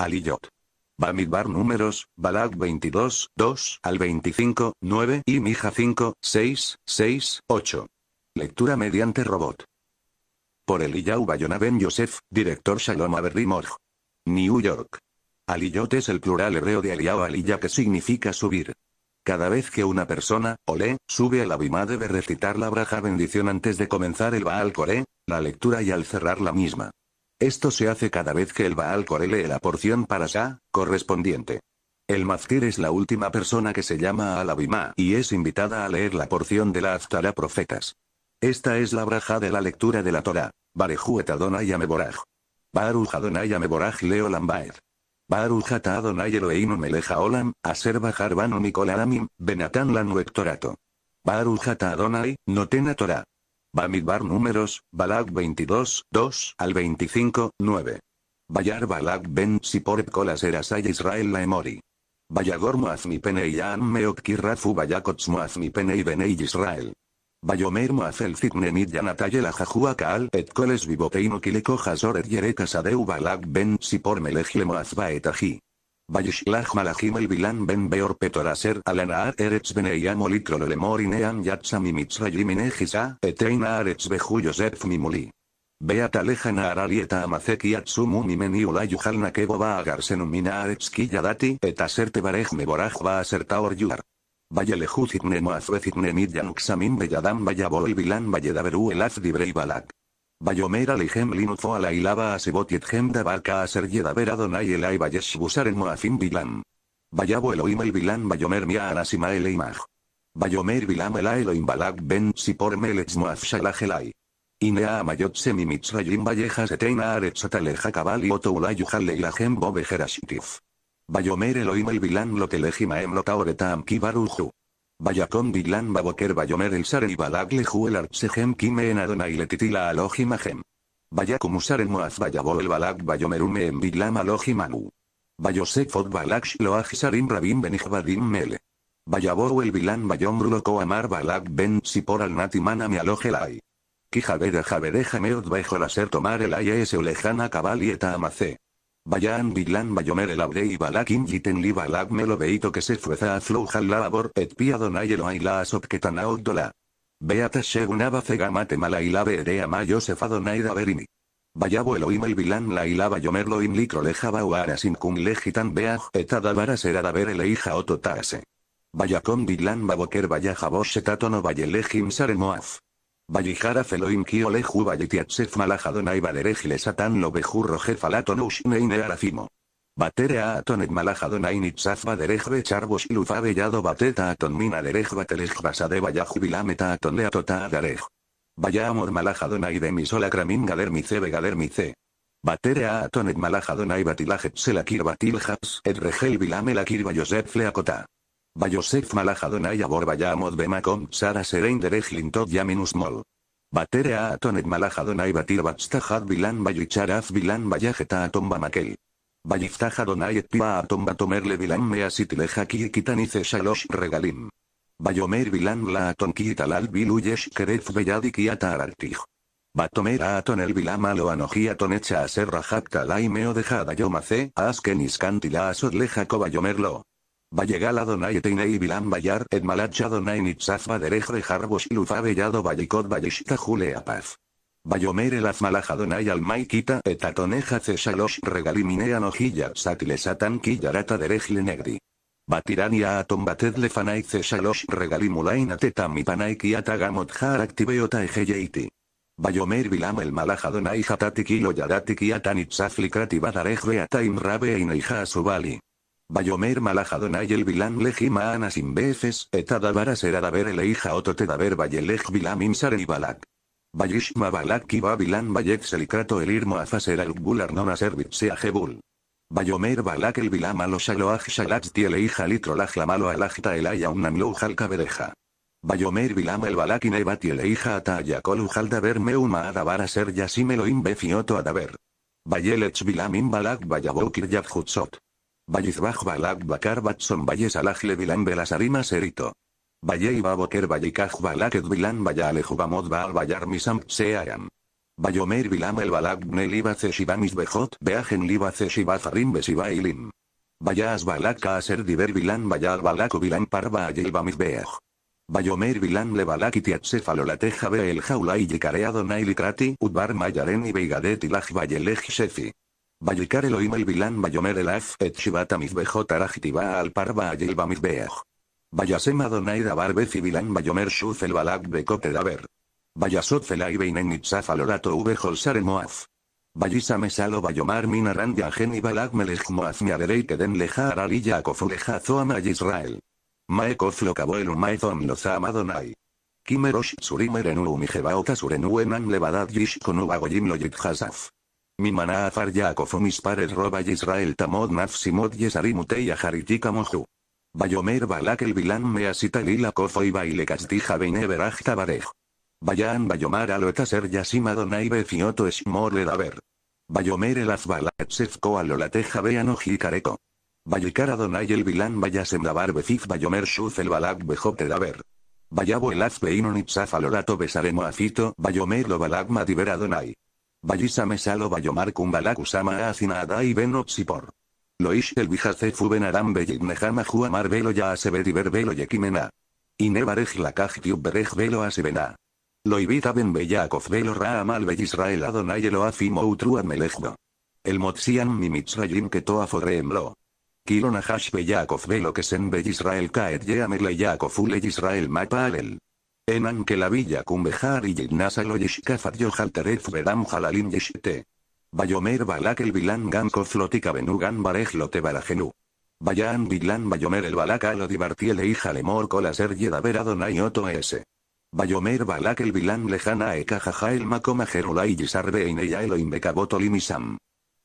Aliyot. Bamidbar números, Balak 22, 2 al 25, 9 y Mija 5, 6, 6, 8. Lectura mediante robot. Por Eliyahu Bayona Joseph, Yosef, director Shalom Morj, New York. Aliyot es el plural hebreo de Eliyahu Aliyah que significa subir. Cada vez que una persona, Olé, sube a la Bima debe recitar la braja bendición antes de comenzar el Baal Coré, la lectura y al cerrar la misma. Esto se hace cada vez que el Baal lee la porción para Sa, correspondiente. El Mazkir es la última persona que se llama al Abimá y es invitada a leer la porción de la Aftara Profetas. Esta es la braja de la lectura de la Torah. Barejuet Adonai Ameboraj. meboraj Adonai Ameboraj Leo Lambaed. Baruch Adonai Eloheinu Meleja Olam, Aser Bajar Banu Mikol Aramim, Benatan Lanu Hectorato. Baruj Adonai, Notena Torah. Bamidbar números, Balak 22, 2 al 25, 9. Bayar Balak ben Sipor Kolas Erasay Israel Laemori. Bayagor MOAZMI Penei Yaam Meokki Rafu Bayakots MOAZMI Penei Benei Israel. Bayomer MOAZ Zitnemit Yanataye La Jajua Kaal Et Koles Vivoteino Kileko JASOR Et YEREKASADEU Balak ben Sipor Melegle Moazba Etaji. Vayishlach malajim el vilán ben beor petoraser alanaar eretz beneyam olitrol lemorineam yatsam y mitzrayim inejisa, eteina aretz yosef mimuli. Beat aralieta ararieta amazeki atsumu mimeni ulayuhalna Baagar senumina aretz kiyadati, etaser barejme meboraj va aserta oryuar. Vayelejuzitne moazvezitne midyanuksamim beyadam vayabol vilán vayedaberu elaz dibrei balak. Bayomera Lijem Linutfo lailaba Asebot Yetjem Dabarka Aser Yedavera adonai Elai Bayesh en Moafim Bilam. Bayabo Elohim El Bilam Bayomer Mia Anasima Eleimaj. Bayomer Bilam Ela Balak Ben Sipor Melech Moaf Inea Amayot Semi Mitzrayim Valleja Setena Aretzataleja Kabal y Leilajem Bobe Bayomer Elohim El Bilam Lotelejim Lotaoretam Kibaruju con Vilán baboquer Bayomer el Saren y balagle Juel Artsehem Kime en Adonai Letitila alojima Ahem. Vayakum saren Moaz Vayabol el Balag Ume en Bilam alojimanu. Bayosek Vayosek balag Balak Sarim Rabim Benijbadim Mele. Vayabou el Vilán Ruloko amar balag Ben por al Natimana me Alojelai. Kijabera Jabereja a Bajo Laser Tomar el AES Olejana Cabal y Eta amace. Vaya Biglan Bayomer el y balakin Yiten Liba melo veito que se fuerza a Flujal la labor et pia y la asop que tanaot dola. Beata Shegunaba Fegamate Mala y la Berimi. Elohim el vilán la ilaba vayomer lo lejaba uara sin cum beaj el hija ototase. con vilán baboker vaya Setatono no Vallijara Feloim Kioleju Vallitiatsef Malajadonai Valerejile Satán Lobejurro Jefalaton Ushneine Arafimo. Baterea Atonet Malajadonai Nitzaf Baderejbe Charbos Bateta Aton Mina Derej Batelej Basade Vallajubilameta Aton Vaya amor Malajadonai de Misola Kramin Baterea Atonet Malajadonai Batilajet Selakir Batiljas, Edregel Yosef leakota. Bayosef Malahadonai Borbayamod Bemakom Sara Serein yaminus mol. Batera Atonet Malahadonai Batir Batstajad Bilan vayicharaz Bilan Bayajeta Atomba Makel. Bayiftahadonai Etpiba tomba Tomerle Bilan Measitileja Kirkitanice Shalosh Regalim. Vayomer Bilan La Aton talal Biluyesh Keref Beyadi Kiata Batomer Aton El Bilam Alo Anojia Tonecha Aser Meo Dejada Yomace Asken leja Asodleja Kobayomerlo. Vallegala donai teinei Bilam bayar et malacha donai nitzaz baderej de jarbos yado vallicot vallishta juleapaz. paz. Bayomer el azmalaja maikita et atoneja cesalosh regaliminea nojilla yarata killarata negri. Batirania atom bated lefanai cesalosh regalimulaina tetami panai kiata gamot activeota Bayomer Bilam el Malajadonai Hatati Kilo Yadati Kiatan Rabe Bayomer Malajadonay el Bilam Lejimaana sin veces, etadavar el eija ototedaver Bayelej Bilam Imsar el Balak. Bayishma Balak y Babilan el el Irmo afaser al Gular non servit sea Jebul. Bayomer Balak el Bilam aloshaloaj shalatzi el eija alajta el ayaunam cabereja. Bayomer Bilam el Balak inebati el eija atayakol meuma adavar aser yasimelo adaver. Bayelech Bilam Balak bayabokir Vallizbaj Balak Bakar Batson Valles le Bilan Belasarima Serito. Valley Baboker Vallikaj Balaket Bilan va Baal Vallar Misam Seayam. Bayomer Vilam El Balak Bneliba Ceshibamis Bejot Beagen Liba Ceshibazarim Besibailim. Vallas Balak Aser Diver Bilan Vallal Balako Bilan Parva Ayelbamis Beaj. Bayomer Vilan Lebalak teja Be el Jaula y Nailikrati Udbar y Veigadet Shefi. Vallikar Elohim el vilán Bayomer elaf et Shivata amizbejot alparva al parva a bamizbeaj. Vayasem Adonai dabar Bilan Bayomer shuz el balak bekote daber. Vayasot felai beinen nitzaf alorato saremoaf. mesalo bayomar minaran yagen y balak melech moaf miaderei keden leja ararilla akofuleja zoam al Israel. Maekof lo kaboel Maezon Adonai. Kimerosh tsurimerenu umijebao uenan levadat yish konubagoyim lo Hazaf. Mi Manaafar a mis pares roba Israel Tamod Nafsimod a ajaritika Moju. Bayomer Balak el bilan me lila kofo y baile castija tabarej. Bayan Bayomar aloetaser yasima adonai befioto esmol el Bayomer el azbalat sefko alolateja beanoji jikareko. Bayikara donai el vilán bayasem davar Bayomer shuf el balak bejote daver. Bayabo el azbeinon itzaf alorato besaremo afito Bayomer lo balak madibera Vallisame salo bayomar kumbala kusama asina adai por Lo Loish el bijace fuben juamar velo ya asebedi velo yekimena. Inebarej la kajtiub berej velo asebena. Loibita ben beyakov velo raamal beyisrael adonai afimo utrua El motsian mimitzrayim que toa fodreemlo. Kilonahash velo que sen beyisrael kaet yeamel yakov Israel mapa alel la villa cumbejar y Yignasalo Yishkafat Yohalteref Veram jalalin Yishte. Bayomer Balak el Bilan Gan barej Benugan Barejlote Barajenu. Bayan Bilan Bayomer el Balak Alo e hija Lemor Kolaser yedaber Donai Oto ese. Bayomer Balak el Bilan Lejana e kajaja el Makoma y Yisarbe Eineya Elo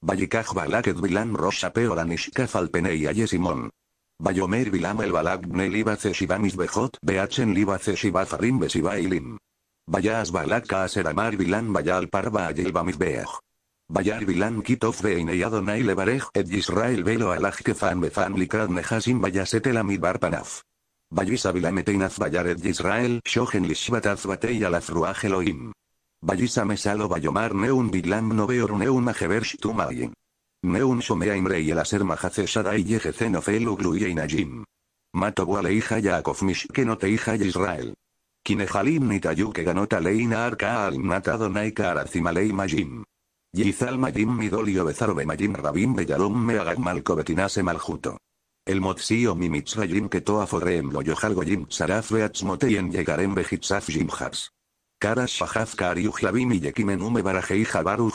Bayikaj Balak el Bilan Rosha Peolanishkafal Peneya ayesimon. Bayomer vilam el balag ne Liba Bejot Beachen Liba Shibá Farim besiba Ilim. Bayas Balak amar Bilan Bayal Parba Ayelba Misbeach. Bayar Bilan Kitof Beinei Adonai Levarej Et Yisrael Velo Alaj Kefan Befan likrad Nehasim Bayaset Amidbar Panaf. Bayisa Bilam Bayar Et Yisrael Shohen Lishibataz Batei Alaz Ruach Mesalo Bayomar Neun Bilam Noveor Neun majeber Shtumayin. Neun Shomeaim y el Aser Mahace Sarai Yehecen Ofel najim. Matobu Mato Boale hija Yaakov te hija Israel. Kinehalim Nitayu que ganó Taleina Arka Al Natadonai Karazimalei Majim. Yizal Majim Midolio Bezarbe Majim Rabim Beyalom Meagat Malkovetinase Maljuto. El Motzio Mimitzrayim que toa forreem lo yohalgoyim saraf en llegarem bejitzaf jimhas. Karas shahaf kariuh y yekimen ume baraje jabaruj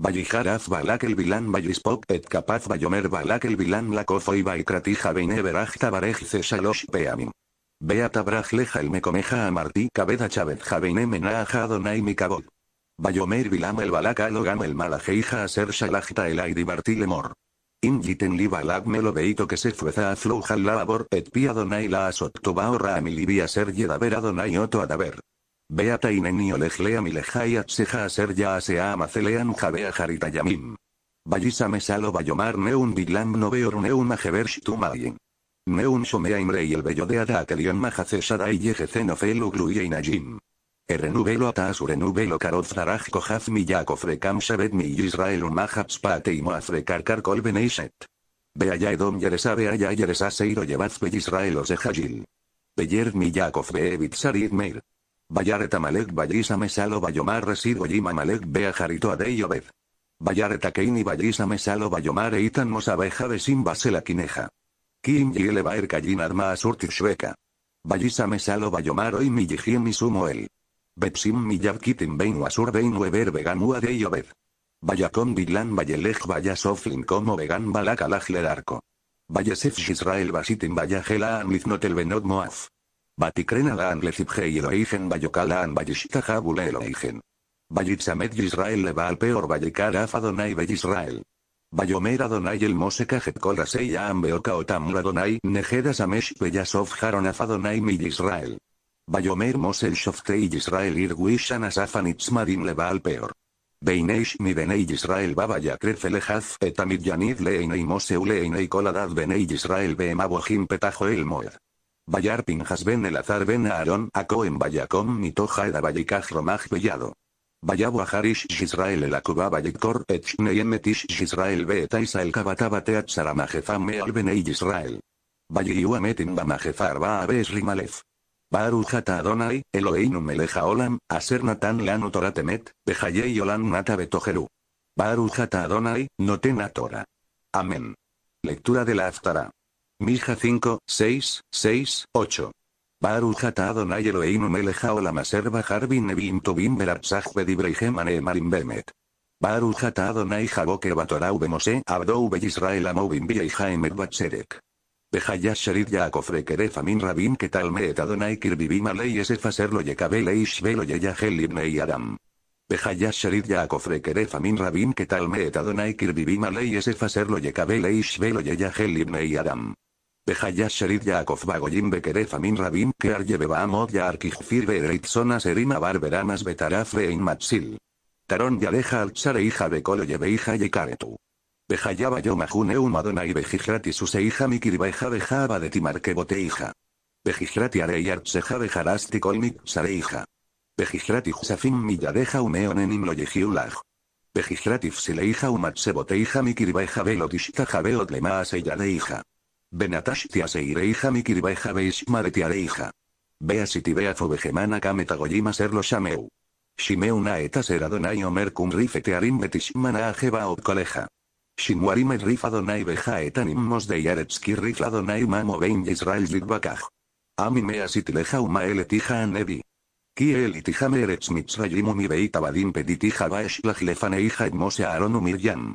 Vallijaraz el bilan Vallispok et Capaz balak el Vilan y Vaikratija verajta Tabarej shalosh Peamim. Beata Brajleja el Mecomeja martí Cabeda Chávez mena Menaja Adonai cabot. Bayomer bilam el Balaka alogam el Malajeija ser Shalajta el divertile Mor. Ingiten li melo veito que se a la labor et pi adonai la asot a mi ser yedavera donai oto adaver. Beata ineni olejlea milejai atseja aser ya asea amacelean jarita jaritayamim. Ballisa mesalo bayomar neun no noveor neun majebershtumayin. Neun somea y el bello de ada atelion majacesada y yejecen ofelo gluyein Erenubelo atas urenubelo karoz zaraj kohaz miyako frekam mi Israel umajats pate y karkol Beaya edom yeresa beaya yeresa seiro llevaz pe Israel os ejajil. Beyer miyakov beevit sarid meir. Vallaretamalek malek Mesalo Bayomar Resido Yima Malek Bea Jarito Adey Obed. Mesalo Bayomar Eitan Mosabeja de Simba basela Quineja. Kim Yele Baer kayin Arma Asurti Shveka. Bayis Mesalo Bayomar yihimi y el Betsim Miyab Kitin Beinu Asur Beinu Eber Veganua Vaya Obed. Bayacom Dilan Bayelej Bayasoflin Como Vegan Balak Alajler Arco. vallesef shisrael Basitin Bayajela Amiznot Benot Moaf. Batikren Alaan Lezibhei Eloigen Bayokal Aan Bayishtahabule Eloigen. Bayitzamed Yisrael al Peor Bayikar Afadonai Israel. Bayomer Adonai el Moseka Jetkol Rasei Aam oka Adonai Nejedas Amesh Peyasov Haron Afadonai Mil Israel. Bayomer Mosel Shoftei Israel Irwishan Asafan Itzmadim al Peor. Beineish mi benei Israel baba yakref elehaz etamid yanid leinei y koladad benei Israel beemabohim petajo el moed. Bayar Pinjas Ben El Azar Ben Aaron Akoen BAYAKOM Mitoja Eda Bayikaj Romaj Bellado. a Harish Israel El Akuba Bayikor Echneyem Metish Israel Betaisa El Kabataba Saramajefam El Benei Israel. MAJEFAR BA Bamajefar Baabes Rimalef. Baruch Adonai, Eloheinu meleja olam, aser natan lanu toratemet, bejayei olam nata betojeru. Baruch Adonai, noten Amén. Lectura de la Aftara. Mija 5, 6, 6, 8. Baruch ata Adonai Elohim meleja olamaser bajar bin nevim tobim beratzah y bemet. Adonai jaboke batorau bemose abdou beyisrael amovim viejaemet batserek. Behayash ya yaakofre keref amin rabim ketalmeet Adonai kirbibim alei esef yekabel velo adam. Behayash ya cofre keref amin que tal Adonai kirbibim alei esef aserlo yekabel adam. Pejaya Sherid Yaakov Bagoyim Bekeref Amin Rabim Kear Yebebaamod sonas Bereitzona Serima Barberamas Betaraf Rein Matsil. Tarón Yaleja Alchare hija Bekolo Yebeija Yekaretu. Bejaya Bayomajun umadona y Bejijrati Suseija Beja Bejaba de Boteija. Bejijrati Arei de Bejarasti Kolmik Sareija. Bejijrati Jusafim Milladeja Umeonenim Loyejiulaj. Bejijrati Fsileija Umatseboteija Mikirbeja Belotishta Jabeotlemaa hija Benatash tiaseirei hamikirbeja beishma betiareija. Bea sitibea fobejemana kametagolima serlo shameu. Shimeu naeta seradonai omer cum rife tearim betishmana ajeba coleja. Shimuarim rifa donai beja etanim de yaretski rifla donai mamo bein Israel litvakaj. Amimea sitileja uma eletija anebi. el itija meretz mitzrayim umi beita badim petitija baesh lajlefaneija jaidmose aaron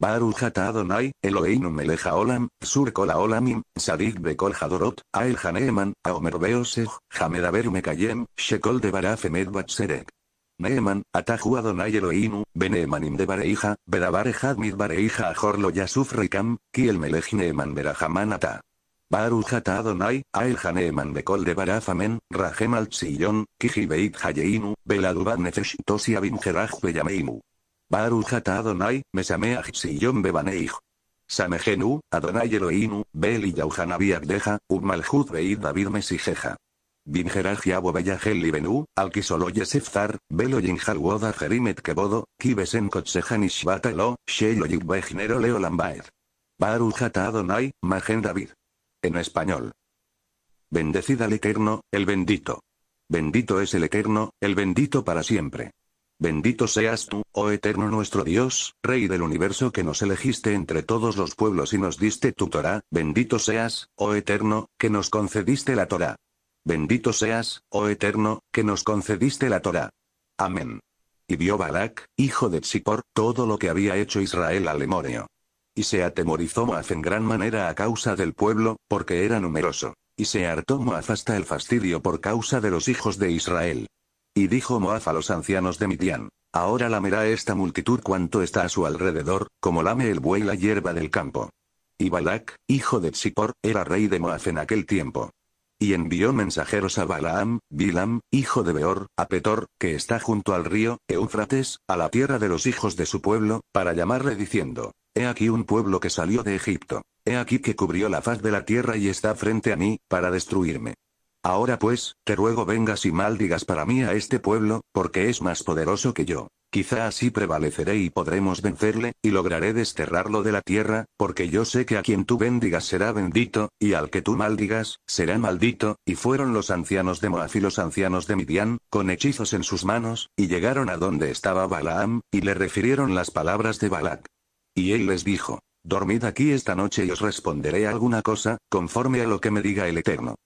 Baruch ata Adonai, Eloheinu meleja olam, sur olamim, olamim sadik bekol hadorot, ael haneeman, beoseh mekayem, shekol de emet batzerek. Neeman, Atahu Adonai Eloheinu, beneemanim de Bareija, Bedabarejad mit Bareija Yasuf reikam, Kiel melej Neeman ata Baruch ata Adonai, Ael Haneeman Bekol de barafamen Amen, Rahem al Tzillon, beit Hayeinu, beladuban Nefesh Tosia Beyameinu. Baru Adonai, Mesameach Sion Bebaneich. Samejenu, Adonai Eloinu, Beli y Yauhanabiak deja, Beid David Mesijeja. Binjeraj Yabo Beyahel y Benú, Alquisolo Yesefzar, Belo woda Jerimet Kebodo, Kibesen Kotsejan lo, Sheilo Leo Lambaer. jata Adonai, Magen David. En español. Bendecida al Eterno, el bendito. Bendito es el Eterno, el bendito para siempre. Bendito seas tú, oh eterno nuestro Dios, Rey del universo que nos elegiste entre todos los pueblos y nos diste tu Torah, bendito seas, oh eterno, que nos concediste la Torah. Bendito seas, oh eterno, que nos concediste la Torah. Amén. Y vio Balak, hijo de Tzipor, todo lo que había hecho Israel al Lemonio. Y se atemorizó Moaz en gran manera a causa del pueblo, porque era numeroso. Y se hartó Moaz hasta el fastidio por causa de los hijos de Israel. Y dijo Moaf a los ancianos de Midian. Ahora lamerá esta multitud cuanto está a su alrededor, como lame el buey la hierba del campo. Y Balak, hijo de Zippor, era rey de Moab en aquel tiempo. Y envió mensajeros a Balaam, Bilam, hijo de Beor, a Petor, que está junto al río, Eufrates, a la tierra de los hijos de su pueblo, para llamarle diciendo, He aquí un pueblo que salió de Egipto. He aquí que cubrió la faz de la tierra y está frente a mí, para destruirme. Ahora pues, te ruego vengas y maldigas para mí a este pueblo, porque es más poderoso que yo. Quizá así prevaleceré y podremos vencerle, y lograré desterrarlo de la tierra, porque yo sé que a quien tú bendigas será bendito, y al que tú maldigas, será maldito, y fueron los ancianos de Moab y los ancianos de Midian, con hechizos en sus manos, y llegaron a donde estaba Balaam, y le refirieron las palabras de Balak. Y él les dijo, Dormid aquí esta noche y os responderé alguna cosa, conforme a lo que me diga el Eterno.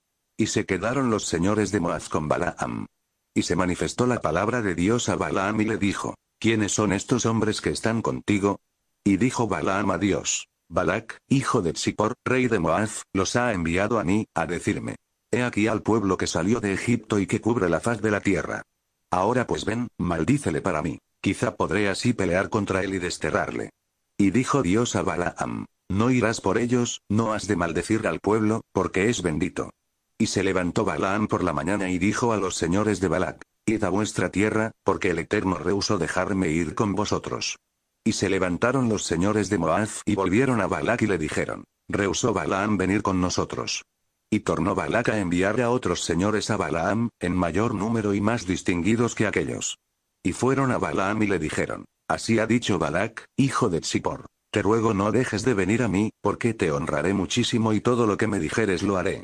Y se quedaron los señores de Moaz con Balaam. Y se manifestó la palabra de Dios a Balaam y le dijo, ¿quiénes son estos hombres que están contigo? Y dijo Balaam a Dios, Balac, hijo de Zippor, rey de Moaz, los ha enviado a mí, a decirme, he aquí al pueblo que salió de Egipto y que cubre la faz de la tierra. Ahora pues ven, maldícele para mí, quizá podré así pelear contra él y desterrarle. Y dijo Dios a Balaam, no irás por ellos, no has de maldecir al pueblo, porque es bendito. Y se levantó Balaam por la mañana y dijo a los señores de Balac, Id a vuestra tierra, porque el Eterno rehusó dejarme ir con vosotros. Y se levantaron los señores de Moab y volvieron a Balac y le dijeron, Rehusó Balaam venir con nosotros. Y tornó Balac a enviar a otros señores a Balaam, en mayor número y más distinguidos que aquellos. Y fueron a Balaam y le dijeron, Así ha dicho Balac, hijo de Tzipor, te ruego no dejes de venir a mí, porque te honraré muchísimo y todo lo que me dijeres lo haré.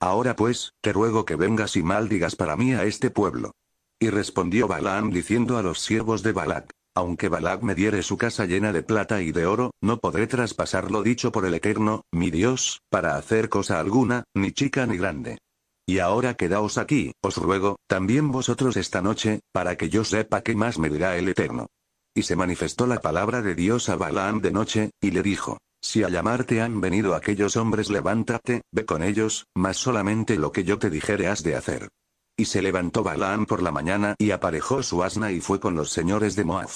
Ahora pues, te ruego que vengas y maldigas para mí a este pueblo. Y respondió Balaam diciendo a los siervos de Balac, aunque Balac me diere su casa llena de plata y de oro, no podré traspasar lo dicho por el Eterno, mi Dios, para hacer cosa alguna, ni chica ni grande. Y ahora quedaos aquí, os ruego, también vosotros esta noche, para que yo sepa qué más me dirá el Eterno. Y se manifestó la palabra de Dios a Balaam de noche, y le dijo, si a llamarte han venido aquellos hombres levántate, ve con ellos, mas solamente lo que yo te dijere has de hacer. Y se levantó Balaam por la mañana y aparejó su asna y fue con los señores de Moab.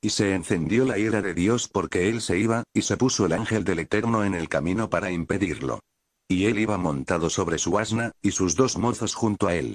Y se encendió la ira de Dios porque él se iba, y se puso el ángel del Eterno en el camino para impedirlo. Y él iba montado sobre su asna, y sus dos mozos junto a él.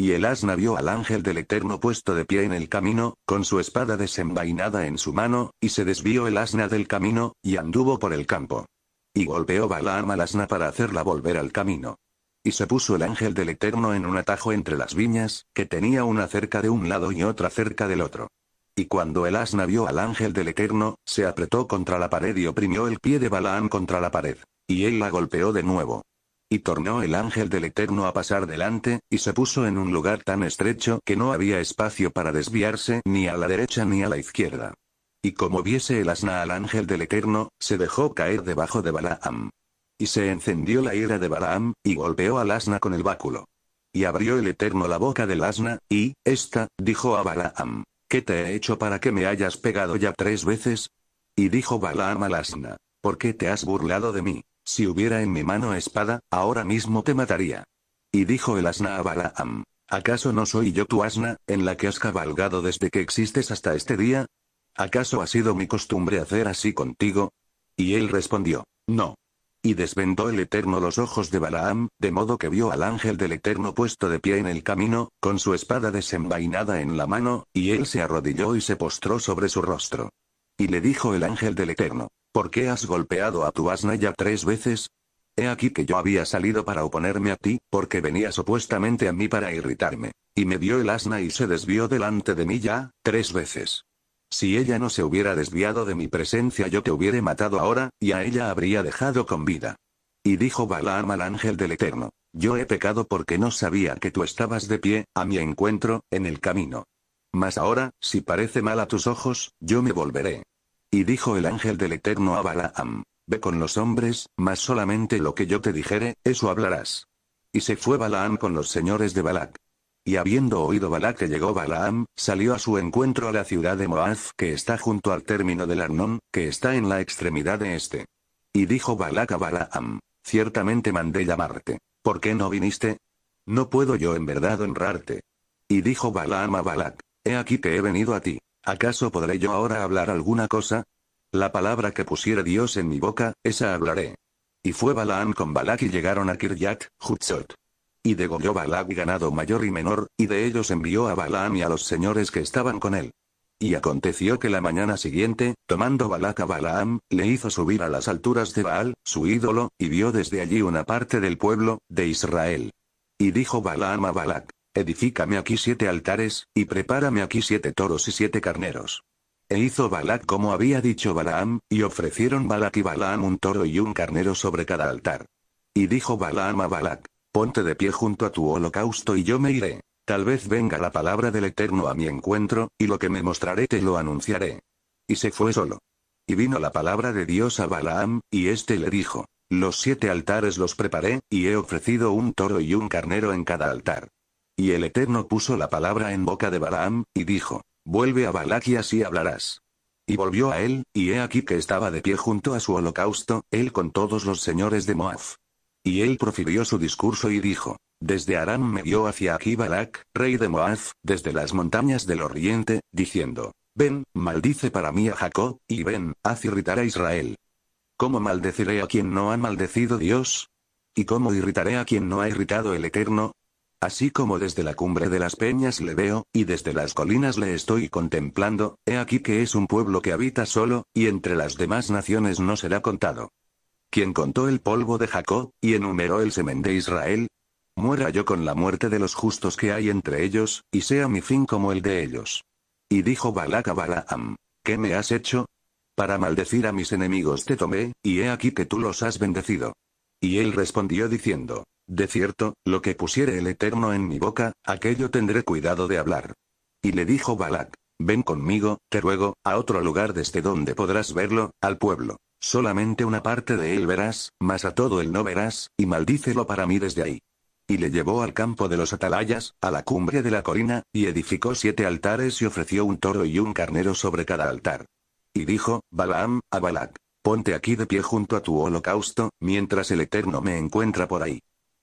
Y el asna vio al ángel del Eterno puesto de pie en el camino, con su espada desenvainada en su mano, y se desvió el asna del camino, y anduvo por el campo. Y golpeó Balaam al asna para hacerla volver al camino. Y se puso el ángel del Eterno en un atajo entre las viñas, que tenía una cerca de un lado y otra cerca del otro. Y cuando el asna vio al ángel del Eterno, se apretó contra la pared y oprimió el pie de Balaam contra la pared. Y él la golpeó de nuevo. Y tornó el ángel del Eterno a pasar delante, y se puso en un lugar tan estrecho que no había espacio para desviarse ni a la derecha ni a la izquierda. Y como viese el asna al ángel del Eterno, se dejó caer debajo de Balaam. Y se encendió la ira de Balaam, y golpeó al asna con el báculo. Y abrió el Eterno la boca del asna, y, ésta, dijo a Balaam, ¿qué te he hecho para que me hayas pegado ya tres veces? Y dijo Balaam al asna, ¿por qué te has burlado de mí? Si hubiera en mi mano espada, ahora mismo te mataría. Y dijo el asna a Balaam. ¿Acaso no soy yo tu asna, en la que has cabalgado desde que existes hasta este día? ¿Acaso ha sido mi costumbre hacer así contigo? Y él respondió, no. Y desvendó el Eterno los ojos de Balaam, de modo que vio al ángel del Eterno puesto de pie en el camino, con su espada desenvainada en la mano, y él se arrodilló y se postró sobre su rostro. Y le dijo el ángel del Eterno, ¿Por qué has golpeado a tu asna ya tres veces? He aquí que yo había salido para oponerme a ti, porque venía supuestamente a mí para irritarme. Y me dio el asna y se desvió delante de mí ya, tres veces. Si ella no se hubiera desviado de mi presencia yo te hubiera matado ahora, y a ella habría dejado con vida. Y dijo Balaam al ángel del Eterno, yo he pecado porque no sabía que tú estabas de pie, a mi encuentro, en el camino. Mas ahora, si parece mal a tus ojos, yo me volveré. Y dijo el ángel del Eterno a Balaam, Ve con los hombres, mas solamente lo que yo te dijere, eso hablarás. Y se fue Balaam con los señores de Balac. Y habiendo oído Balac que llegó Balaam, salió a su encuentro a la ciudad de Moab, que está junto al término del Arnón, que está en la extremidad de este. Y dijo Balac a Balaam, ciertamente mandé llamarte. ¿Por qué no viniste? No puedo yo en verdad honrarte. Y dijo Balaam a Balac, he aquí que he venido a ti. ¿Acaso podré yo ahora hablar alguna cosa? La palabra que pusiera Dios en mi boca, esa hablaré. Y fue Balaam con Balak y llegaron a Kiryat, Hutzot. Y degolló Balak ganado mayor y menor, y de ellos envió a Balaam y a los señores que estaban con él. Y aconteció que la mañana siguiente, tomando Balak a Balaam, le hizo subir a las alturas de Baal, su ídolo, y vio desde allí una parte del pueblo, de Israel. Y dijo Balaam a Balak, Edifícame aquí siete altares, y prepárame aquí siete toros y siete carneros. E hizo Balac como había dicho Balaam, y ofrecieron Balak y Balaam un toro y un carnero sobre cada altar. Y dijo Balaam a Balak, ponte de pie junto a tu holocausto y yo me iré. Tal vez venga la palabra del Eterno a mi encuentro, y lo que me mostraré te lo anunciaré. Y se fue solo. Y vino la palabra de Dios a Balaam, y éste le dijo, los siete altares los preparé, y he ofrecido un toro y un carnero en cada altar. Y el Eterno puso la palabra en boca de Balaam, y dijo, vuelve a Balak y así hablarás. Y volvió a él, y he aquí que estaba de pie junto a su holocausto, él con todos los señores de Moab. Y él profirió su discurso y dijo, desde Aram me vio hacia aquí Balak, rey de Moab, desde las montañas del oriente, diciendo, ven, maldice para mí a Jacob, y ven, haz irritar a Israel. ¿Cómo maldeciré a quien no ha maldecido Dios? ¿Y cómo irritaré a quien no ha irritado el Eterno? Así como desde la cumbre de las peñas le veo, y desde las colinas le estoy contemplando, he aquí que es un pueblo que habita solo, y entre las demás naciones no será contado. ¿Quién contó el polvo de Jacob, y enumeró el semen de Israel? Muera yo con la muerte de los justos que hay entre ellos, y sea mi fin como el de ellos. Y dijo Balak a Balaam, ¿qué me has hecho? Para maldecir a mis enemigos te tomé, y he aquí que tú los has bendecido. Y él respondió diciendo, de cierto, lo que pusiere el Eterno en mi boca, aquello tendré cuidado de hablar. Y le dijo Balak, ven conmigo, te ruego, a otro lugar desde donde podrás verlo, al pueblo. Solamente una parte de él verás, mas a todo él no verás, y maldícelo para mí desde ahí. Y le llevó al campo de los atalayas, a la cumbre de la colina, y edificó siete altares y ofreció un toro y un carnero sobre cada altar. Y dijo, Balaam, a Balak, ponte aquí de pie junto a tu holocausto, mientras el Eterno me encuentra por ahí.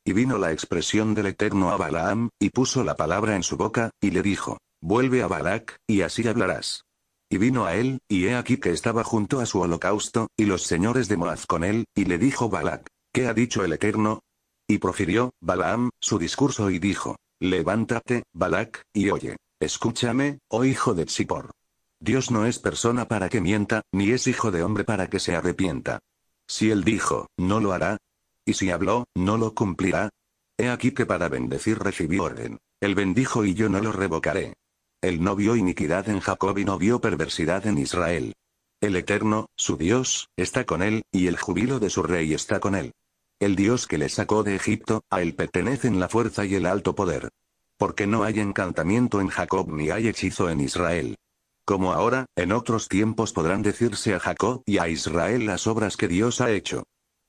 Y vino la expresión del Eterno a Balaam, y puso la palabra en su boca, y le dijo, vuelve a Balac, y así hablarás. Y vino a él, y he aquí que estaba junto a su holocausto, y los señores de Moaz con él, y le dijo Balac, ¿qué ha dicho el Eterno? Y profirió, Balaam, su discurso y dijo, levántate, Balac, y oye, escúchame, oh hijo de Tzipor. Dios no es persona para que mienta, ni es hijo de hombre para que se arrepienta. Si él dijo, no lo hará, y si habló, ¿no lo cumplirá? He aquí que para bendecir recibí orden. Él bendijo y yo no lo revocaré. Él no vio iniquidad en Jacob y no vio perversidad en Israel. El Eterno, su Dios, está con él, y el jubilo de su rey está con él. El Dios que le sacó de Egipto, a él pertenecen la fuerza y el alto poder. Porque no hay encantamiento en Jacob ni hay hechizo en Israel. Como ahora, en otros tiempos podrán decirse a Jacob y a Israel las obras que Dios ha hecho.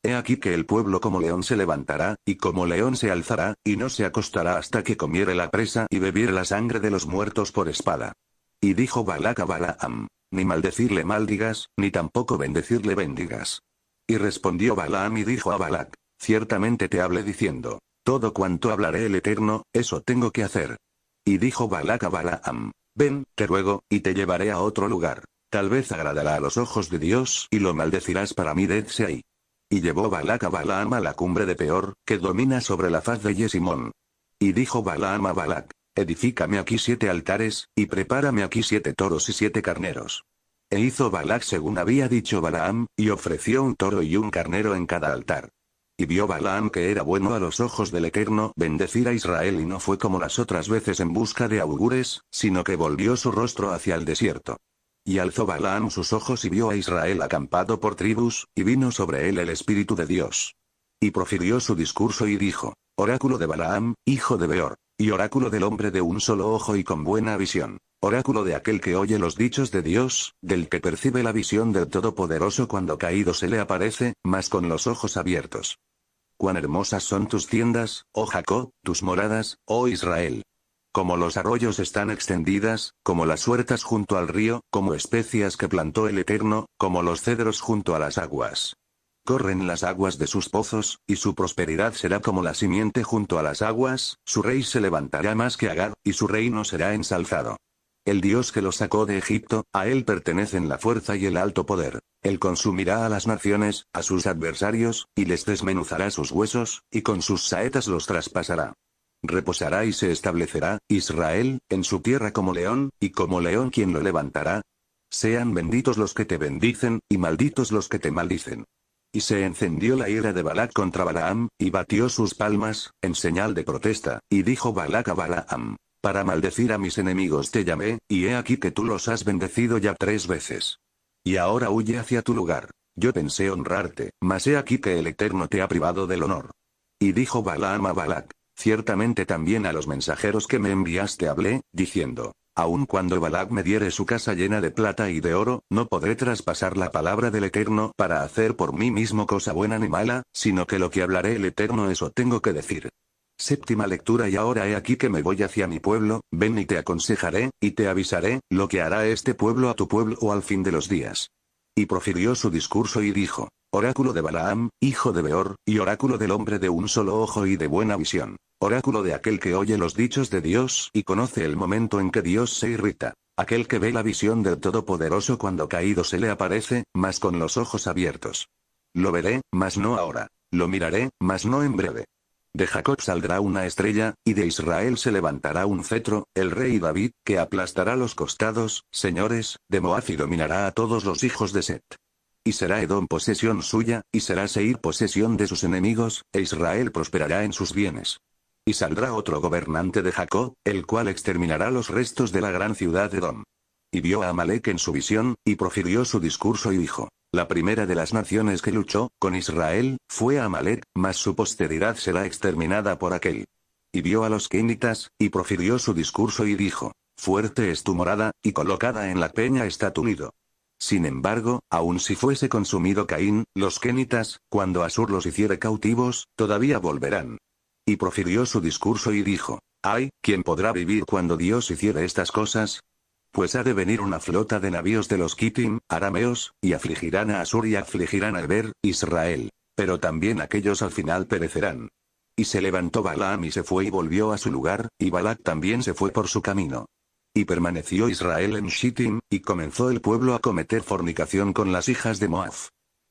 He aquí que el pueblo como león se levantará, y como león se alzará, y no se acostará hasta que comiere la presa y bebiere la sangre de los muertos por espada. Y dijo Balak a Balaam, ni maldecirle maldigas, ni tampoco bendecirle bendigas. Y respondió Balaam y dijo a Balak, ciertamente te hablé diciendo, todo cuanto hablaré el Eterno, eso tengo que hacer. Y dijo Balak a Balaam, ven, te ruego, y te llevaré a otro lugar. Tal vez agradará a los ojos de Dios y lo maldecirás para mi ahí. Y llevó Balak a Balaam a la cumbre de Peor, que domina sobre la faz de Yesimón. Y dijo Balaam a Balak, edifícame aquí siete altares, y prepárame aquí siete toros y siete carneros. E hizo Balak según había dicho Balaam, y ofreció un toro y un carnero en cada altar. Y vio Balaam que era bueno a los ojos del Eterno bendecir a Israel y no fue como las otras veces en busca de augures, sino que volvió su rostro hacia el desierto. Y alzó Balaam sus ojos y vio a Israel acampado por tribus, y vino sobre él el Espíritu de Dios. Y profirió su discurso y dijo, Oráculo de Balaam, hijo de Beor, y oráculo del hombre de un solo ojo y con buena visión, oráculo de aquel que oye los dichos de Dios, del que percibe la visión del Todopoderoso cuando caído se le aparece, mas con los ojos abiertos. Cuán hermosas son tus tiendas, oh Jacob, tus moradas, oh Israel, como los arroyos están extendidas, como las huertas junto al río, como especias que plantó el Eterno, como los cedros junto a las aguas. Corren las aguas de sus pozos, y su prosperidad será como la simiente junto a las aguas, su rey se levantará más que Agar, y su reino será ensalzado. El Dios que los sacó de Egipto, a él pertenecen la fuerza y el alto poder. Él consumirá a las naciones, a sus adversarios, y les desmenuzará sus huesos, y con sus saetas los traspasará. Reposará y se establecerá, Israel, en su tierra como león, y como león quien lo levantará. Sean benditos los que te bendicen, y malditos los que te maldicen. Y se encendió la ira de Balac contra Balaam, y batió sus palmas, en señal de protesta, y dijo Balac a Balaam, para maldecir a mis enemigos te llamé, y he aquí que tú los has bendecido ya tres veces. Y ahora huye hacia tu lugar. Yo pensé honrarte, mas he aquí que el Eterno te ha privado del honor. Y dijo Balaam a Balac, Ciertamente también a los mensajeros que me enviaste hablé, diciendo, aun cuando Balak me diere su casa llena de plata y de oro, no podré traspasar la palabra del Eterno para hacer por mí mismo cosa buena ni mala, sino que lo que hablaré el Eterno eso tengo que decir. Séptima lectura y ahora he aquí que me voy hacia mi pueblo, ven y te aconsejaré, y te avisaré, lo que hará este pueblo a tu pueblo o al fin de los días. Y profirió su discurso y dijo, Oráculo de Balaam, hijo de Beor, y oráculo del hombre de un solo ojo y de buena visión. Oráculo de aquel que oye los dichos de Dios y conoce el momento en que Dios se irrita. Aquel que ve la visión del Todopoderoso cuando caído se le aparece, mas con los ojos abiertos. Lo veré, mas no ahora. Lo miraré, mas no en breve. De Jacob saldrá una estrella, y de Israel se levantará un cetro, el rey David, que aplastará los costados, señores, de Moab y dominará a todos los hijos de Set. Y será Edom posesión suya, y será Seir posesión de sus enemigos, e Israel prosperará en sus bienes. Y saldrá otro gobernante de Jacob, el cual exterminará los restos de la gran ciudad de Edom. Y vio a Amalek en su visión, y profirió su discurso y dijo, la primera de las naciones que luchó, con Israel, fue Amalek, mas su posteridad será exterminada por aquel. Y vio a los quenitas y profirió su discurso y dijo, Fuerte es tu morada, y colocada en la peña está tu Sin embargo, aun si fuese consumido Caín, los quénitas, cuando Asur los hiciere cautivos, todavía volverán. Y profirió su discurso y dijo, Ay, ¿quién podrá vivir cuando Dios hiciere estas cosas? pues ha de venir una flota de navíos de los Kitim, arameos, y afligirán a Asur y afligirán a Eber, Israel. Pero también aquellos al final perecerán. Y se levantó Balaam y se fue y volvió a su lugar, y Balak también se fue por su camino. Y permaneció Israel en Shittim, y comenzó el pueblo a cometer fornicación con las hijas de Moab.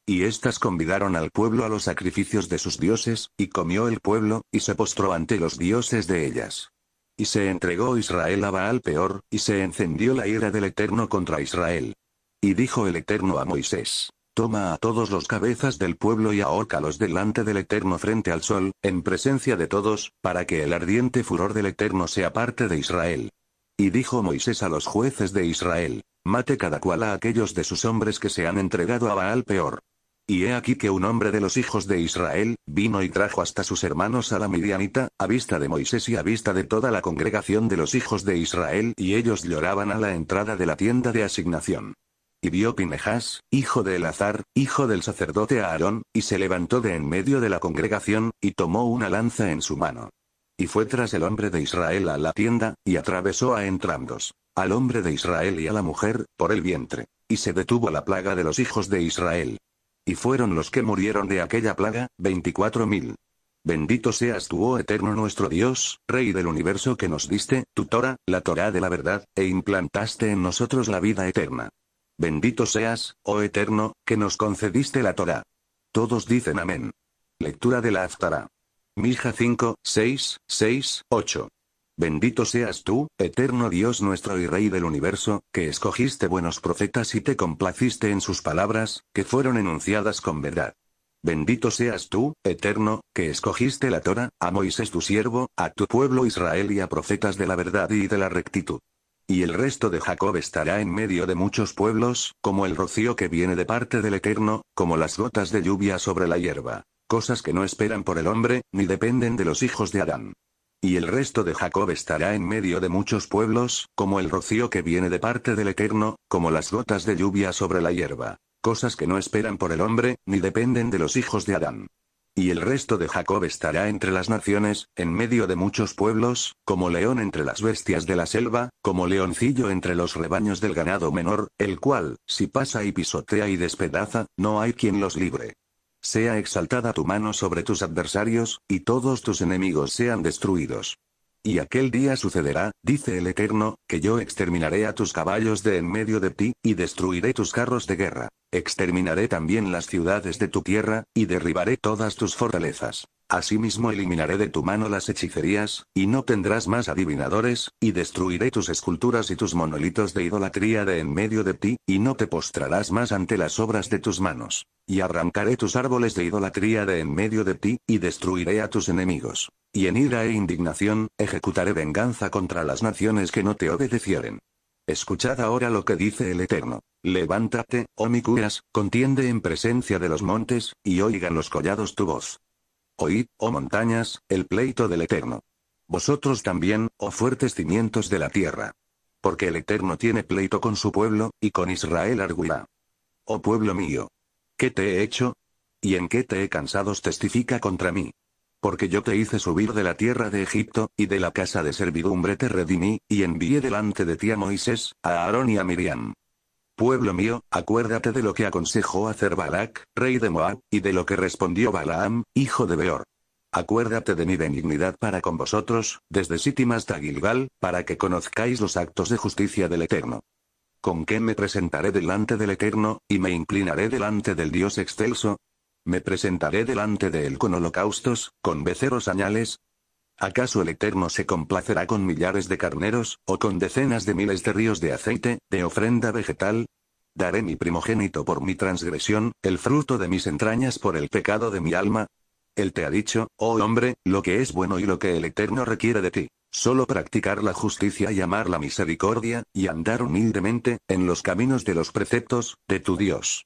Y éstas convidaron al pueblo a los sacrificios de sus dioses, y comió el pueblo, y se postró ante los dioses de ellas. Y se entregó Israel a Baal peor, y se encendió la ira del Eterno contra Israel. Y dijo el Eterno a Moisés, Toma a todos los cabezas del pueblo y ahórcalos delante del Eterno frente al sol, en presencia de todos, para que el ardiente furor del Eterno sea parte de Israel. Y dijo Moisés a los jueces de Israel, Mate cada cual a aquellos de sus hombres que se han entregado a Baal peor. Y he aquí que un hombre de los hijos de Israel, vino y trajo hasta sus hermanos a la Midianita, a vista de Moisés y a vista de toda la congregación de los hijos de Israel, y ellos lloraban a la entrada de la tienda de asignación. Y vio Pinejás, hijo de Elazar, hijo del sacerdote Aarón, y se levantó de en medio de la congregación, y tomó una lanza en su mano. Y fue tras el hombre de Israel a la tienda, y atravesó a entrambos, al hombre de Israel y a la mujer, por el vientre. Y se detuvo la plaga de los hijos de Israel. Y fueron los que murieron de aquella plaga, 24.000. Bendito seas tú, oh eterno nuestro Dios, Rey del universo que nos diste, tu Torah, la Torah de la verdad, e implantaste en nosotros la vida eterna. Bendito seas, oh eterno, que nos concediste la Torah. Todos dicen amén. Lectura de la Aftara. Mija 5, 6, 6, 8. Bendito seas tú, eterno Dios nuestro y Rey del universo, que escogiste buenos profetas y te complaciste en sus palabras, que fueron enunciadas con verdad. Bendito seas tú, eterno, que escogiste la Torah, a Moisés tu siervo, a tu pueblo Israel y a profetas de la verdad y de la rectitud. Y el resto de Jacob estará en medio de muchos pueblos, como el rocío que viene de parte del Eterno, como las gotas de lluvia sobre la hierba. Cosas que no esperan por el hombre, ni dependen de los hijos de Adán. Y el resto de Jacob estará en medio de muchos pueblos, como el rocío que viene de parte del Eterno, como las gotas de lluvia sobre la hierba. Cosas que no esperan por el hombre, ni dependen de los hijos de Adán. Y el resto de Jacob estará entre las naciones, en medio de muchos pueblos, como león entre las bestias de la selva, como leoncillo entre los rebaños del ganado menor, el cual, si pasa y pisotea y despedaza, no hay quien los libre. Sea exaltada tu mano sobre tus adversarios, y todos tus enemigos sean destruidos. Y aquel día sucederá, dice el Eterno, que yo exterminaré a tus caballos de en medio de ti, y destruiré tus carros de guerra. Exterminaré también las ciudades de tu tierra, y derribaré todas tus fortalezas. Asimismo eliminaré de tu mano las hechicerías, y no tendrás más adivinadores, y destruiré tus esculturas y tus monolitos de idolatría de en medio de ti, y no te postrarás más ante las obras de tus manos. Y arrancaré tus árboles de idolatría de en medio de ti, y destruiré a tus enemigos. Y en ira e indignación, ejecutaré venganza contra las naciones que no te obedecieren. Escuchad ahora lo que dice el Eterno. Levántate, oh curas, contiende en presencia de los montes, y oigan los collados tu voz. Oíd, oh montañas, el pleito del Eterno. Vosotros también, oh fuertes cimientos de la tierra. Porque el Eterno tiene pleito con su pueblo, y con Israel arguirá. Oh pueblo mío. ¿Qué te he hecho? ¿Y en qué te he cansado? Testifica contra mí. Porque yo te hice subir de la tierra de Egipto, y de la casa de servidumbre te redimí, y envié delante de ti a Moisés, a Aarón y a Miriam. Pueblo mío, acuérdate de lo que aconsejó hacer Balak, rey de Moab, y de lo que respondió Balaam, hijo de Beor. Acuérdate de mi benignidad para con vosotros, desde Sittim hasta Gilgal, para que conozcáis los actos de justicia del Eterno. ¿Con qué me presentaré delante del Eterno, y me inclinaré delante del Dios excelso? Me presentaré delante de él con holocaustos, con beceros añales, ¿Acaso el Eterno se complacerá con millares de carneros, o con decenas de miles de ríos de aceite, de ofrenda vegetal? Daré mi primogénito por mi transgresión, el fruto de mis entrañas por el pecado de mi alma. Él te ha dicho, oh hombre, lo que es bueno y lo que el Eterno requiere de ti. Solo practicar la justicia y amar la misericordia, y andar humildemente, en los caminos de los preceptos, de tu Dios.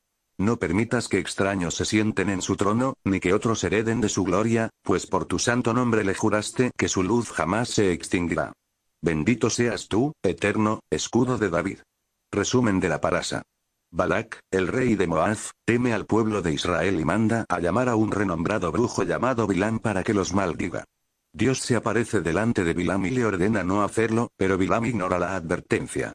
No permitas que extraños se sienten en su trono, ni que otros hereden de su gloria, pues por tu santo nombre le juraste que su luz jamás se extinguirá. Bendito seas tú, eterno, escudo de David. Resumen de la parasa. Balak, el rey de Moab, teme al pueblo de Israel y manda a llamar a un renombrado brujo llamado Bilam para que los maldiga. Dios se aparece delante de Bilam y le ordena no hacerlo, pero Bilam ignora la advertencia.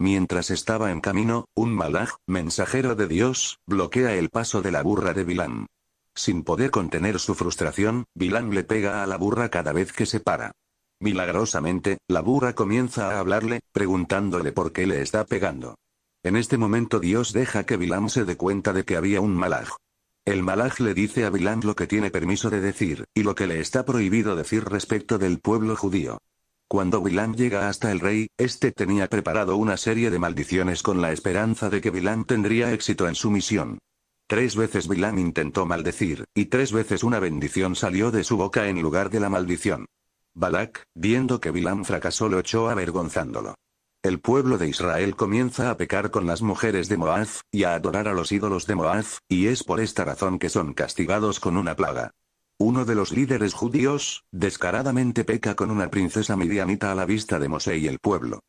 Mientras estaba en camino, un malaj, mensajero de Dios, bloquea el paso de la burra de Bilán. Sin poder contener su frustración, Bilán le pega a la burra cada vez que se para. Milagrosamente, la burra comienza a hablarle, preguntándole por qué le está pegando. En este momento Dios deja que Vilán se dé cuenta de que había un malaj. El malaj le dice a Vilán lo que tiene permiso de decir, y lo que le está prohibido decir respecto del pueblo judío. Cuando bilán llega hasta el rey, este tenía preparado una serie de maldiciones con la esperanza de que bilán tendría éxito en su misión. Tres veces bilán intentó maldecir, y tres veces una bendición salió de su boca en lugar de la maldición. Balak, viendo que bilán fracasó, lo echó avergonzándolo. El pueblo de Israel comienza a pecar con las mujeres de Moab, y a adorar a los ídolos de Moab, y es por esta razón que son castigados con una plaga. Uno de los líderes judíos, descaradamente peca con una princesa midianita a la vista de Mosé y el pueblo.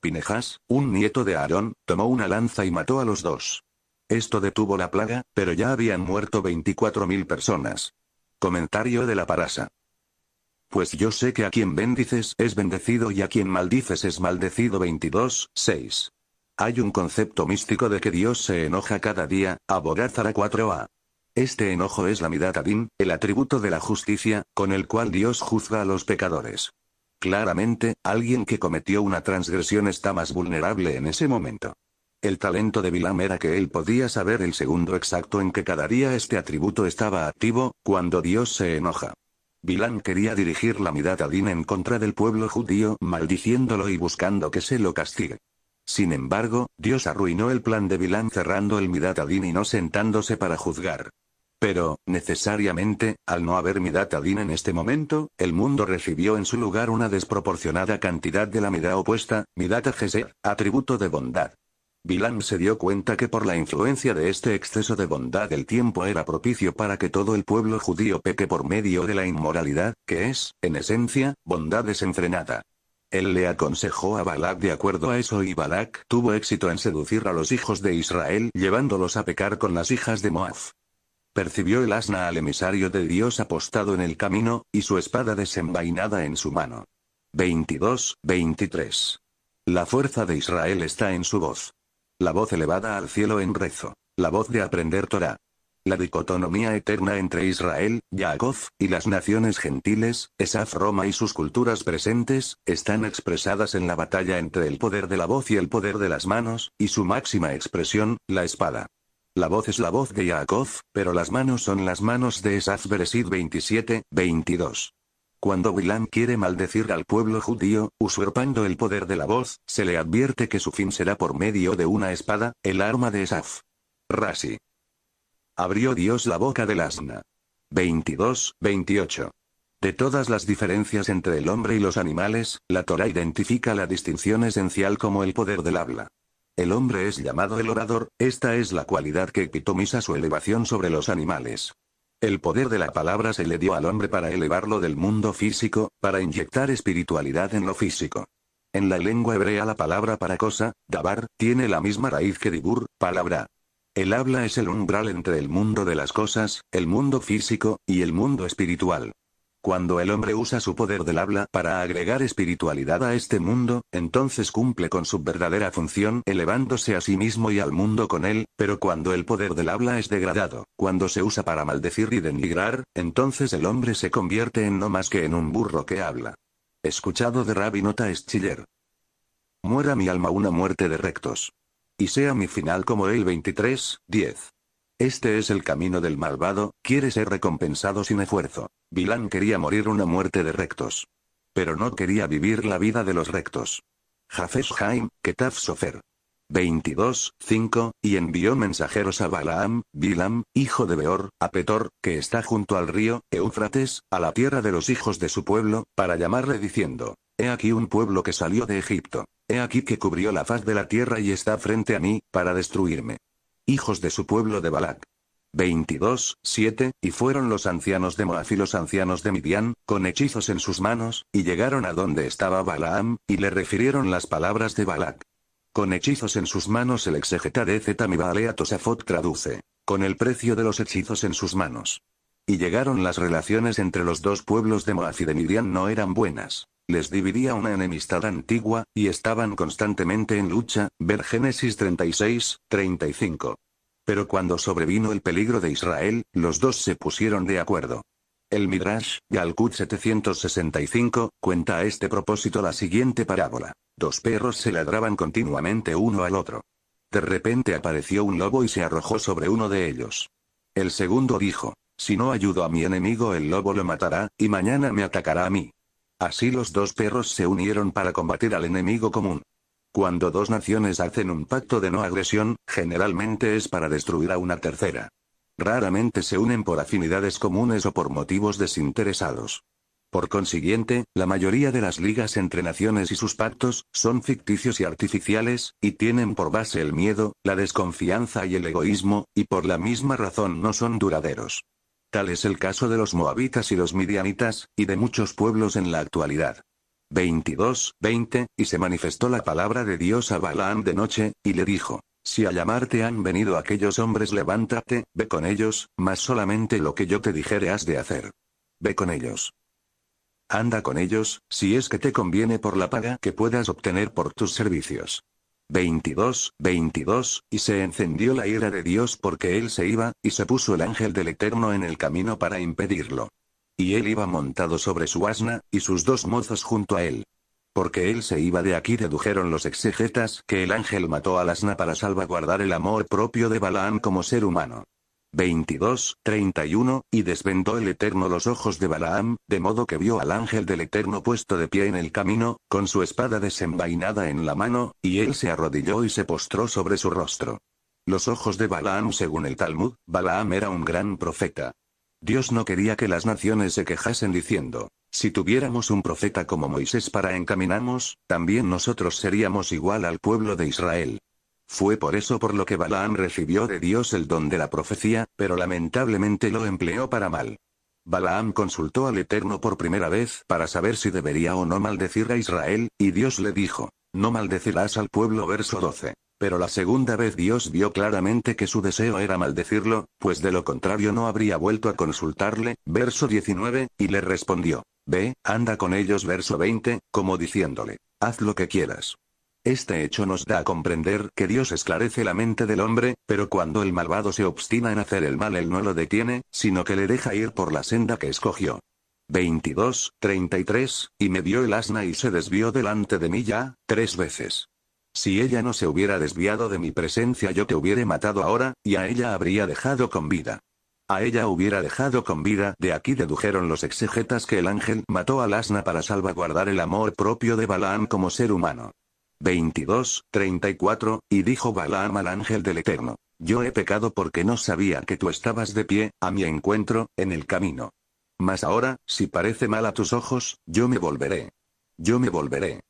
Pinejas, un nieto de Aarón, tomó una lanza y mató a los dos. Esto detuvo la plaga, pero ya habían muerto 24.000 personas. Comentario de la parasa. Pues yo sé que a quien bendices es bendecido y a quien maldices es maldecido 22, 6. Hay un concepto místico de que Dios se enoja cada día, Abogázara 4a. Este enojo es la Midatadin, el atributo de la justicia, con el cual Dios juzga a los pecadores. Claramente, alguien que cometió una transgresión está más vulnerable en ese momento. El talento de Bilam era que él podía saber el segundo exacto en que cada día este atributo estaba activo, cuando Dios se enoja. Bilam quería dirigir la Midatadin en contra del pueblo judío, maldiciéndolo y buscando que se lo castigue. Sin embargo, Dios arruinó el plan de Bilam cerrando el Midat y no sentándose para juzgar. Pero, necesariamente, al no haber Midatadin en este momento, el mundo recibió en su lugar una desproporcionada cantidad de la mirada opuesta, Midata Geser, atributo de bondad. Bilán se dio cuenta que por la influencia de este exceso de bondad el tiempo era propicio para que todo el pueblo judío peque por medio de la inmoralidad, que es, en esencia, bondad desenfrenada. Él le aconsejó a Balak de acuerdo a eso y Balak tuvo éxito en seducir a los hijos de Israel llevándolos a pecar con las hijas de Moab percibió el asna al emisario de Dios apostado en el camino, y su espada desenvainada en su mano. 22, 23. La fuerza de Israel está en su voz. La voz elevada al cielo en rezo. La voz de aprender Torah. La dicotomía eterna entre Israel, Jacob, y las naciones gentiles, Esaf Roma y sus culturas presentes, están expresadas en la batalla entre el poder de la voz y el poder de las manos, y su máxima expresión, la espada. La voz es la voz de Yaakov, pero las manos son las manos de Esaf Beresid 27, 22. Cuando Bilam quiere maldecir al pueblo judío, usurpando el poder de la voz, se le advierte que su fin será por medio de una espada, el arma de Esaf. Rasi. Abrió Dios la boca del asna. 22, 28. De todas las diferencias entre el hombre y los animales, la Torah identifica la distinción esencial como el poder del habla. El hombre es llamado el orador, esta es la cualidad que epitomiza su elevación sobre los animales. El poder de la palabra se le dio al hombre para elevarlo del mundo físico, para inyectar espiritualidad en lo físico. En la lengua hebrea la palabra para cosa, dabar, tiene la misma raíz que dibur, palabra. El habla es el umbral entre el mundo de las cosas, el mundo físico, y el mundo espiritual. Cuando el hombre usa su poder del habla para agregar espiritualidad a este mundo, entonces cumple con su verdadera función elevándose a sí mismo y al mundo con él, pero cuando el poder del habla es degradado, cuando se usa para maldecir y denigrar, entonces el hombre se convierte en no más que en un burro que habla. Escuchado de Rabinota Schiller. Muera mi alma una muerte de rectos. Y sea mi final como el 23, 10. Este es el camino del malvado, quiere ser recompensado sin esfuerzo. Bilam quería morir una muerte de rectos. Pero no quería vivir la vida de los rectos. Jafes Haim, Ketaf Sofer. 22, 5, y envió mensajeros a Balaam, Bilam, hijo de Beor, a Petor, que está junto al río, Éufrates, a la tierra de los hijos de su pueblo, para llamarle diciendo, He aquí un pueblo que salió de Egipto, he aquí que cubrió la faz de la tierra y está frente a mí, para destruirme hijos de su pueblo de Balak. 22, 7, y fueron los ancianos de Moab y los ancianos de Midian, con hechizos en sus manos, y llegaron a donde estaba Balaam, y le refirieron las palabras de Balak. Con hechizos en sus manos el exegeta de Tosafot traduce. Con el precio de los hechizos en sus manos. Y llegaron las relaciones entre los dos pueblos de Moaz y de Midian no eran buenas. Les dividía una enemistad antigua, y estaban constantemente en lucha, ver Génesis 36, 35. Pero cuando sobrevino el peligro de Israel, los dos se pusieron de acuerdo. El Midrash, Yalkut 765, cuenta a este propósito la siguiente parábola. Dos perros se ladraban continuamente uno al otro. De repente apareció un lobo y se arrojó sobre uno de ellos. El segundo dijo, si no ayudo a mi enemigo el lobo lo matará, y mañana me atacará a mí. Así los dos perros se unieron para combatir al enemigo común. Cuando dos naciones hacen un pacto de no agresión, generalmente es para destruir a una tercera. Raramente se unen por afinidades comunes o por motivos desinteresados. Por consiguiente, la mayoría de las ligas entre naciones y sus pactos, son ficticios y artificiales, y tienen por base el miedo, la desconfianza y el egoísmo, y por la misma razón no son duraderos. Tal es el caso de los moabitas y los midianitas, y de muchos pueblos en la actualidad. 22, 20, y se manifestó la palabra de Dios a Balaam de noche, y le dijo, Si a llamarte han venido aquellos hombres levántate, ve con ellos, mas solamente lo que yo te dijere has de hacer. Ve con ellos. Anda con ellos, si es que te conviene por la paga que puedas obtener por tus servicios. 22, 22, y se encendió la ira de Dios porque él se iba, y se puso el ángel del Eterno en el camino para impedirlo. Y él iba montado sobre su asna, y sus dos mozos junto a él. Porque él se iba de aquí dedujeron los exegetas que el ángel mató al asna para salvaguardar el amor propio de Balaam como ser humano. 22, 31, y desvendó el Eterno los ojos de Balaam, de modo que vio al ángel del Eterno puesto de pie en el camino, con su espada desenvainada en la mano, y él se arrodilló y se postró sobre su rostro. Los ojos de Balaam según el Talmud, Balaam era un gran profeta. Dios no quería que las naciones se quejasen diciendo, si tuviéramos un profeta como Moisés para encaminarnos, también nosotros seríamos igual al pueblo de Israel. Fue por eso por lo que Balaam recibió de Dios el don de la profecía, pero lamentablemente lo empleó para mal. Balaam consultó al Eterno por primera vez para saber si debería o no maldecir a Israel, y Dios le dijo, no maldecirás al pueblo verso 12. Pero la segunda vez Dios vio claramente que su deseo era maldecirlo, pues de lo contrario no habría vuelto a consultarle, verso 19, y le respondió, Ve, anda con ellos verso 20, como diciéndole, haz lo que quieras. Este hecho nos da a comprender que Dios esclarece la mente del hombre, pero cuando el malvado se obstina en hacer el mal él no lo detiene, sino que le deja ir por la senda que escogió. 22, 33, y me dio el asna y se desvió delante de mí ya, tres veces. Si ella no se hubiera desviado de mi presencia yo te hubiera matado ahora, y a ella habría dejado con vida. A ella hubiera dejado con vida, de aquí dedujeron los exegetas que el ángel mató al asna para salvaguardar el amor propio de Balaam como ser humano. 22, 34, y dijo Balaam al ángel del Eterno. Yo he pecado porque no sabía que tú estabas de pie, a mi encuentro, en el camino. Mas ahora, si parece mal a tus ojos, yo me volveré. Yo me volveré.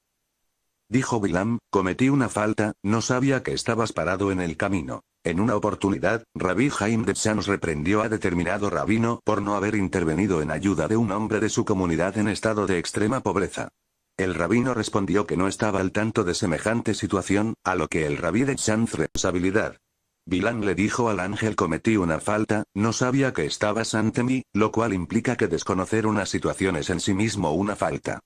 Dijo Bilam, cometí una falta, no sabía que estabas parado en el camino. En una oportunidad, Rabí Jaim de Shanos reprendió a determinado rabino por no haber intervenido en ayuda de un hombre de su comunidad en estado de extrema pobreza. El rabino respondió que no estaba al tanto de semejante situación, a lo que el rabí de Sanz responsabilidad. Vilán le dijo al ángel cometí una falta, no sabía que estabas ante mí, lo cual implica que desconocer una situación es en sí mismo una falta.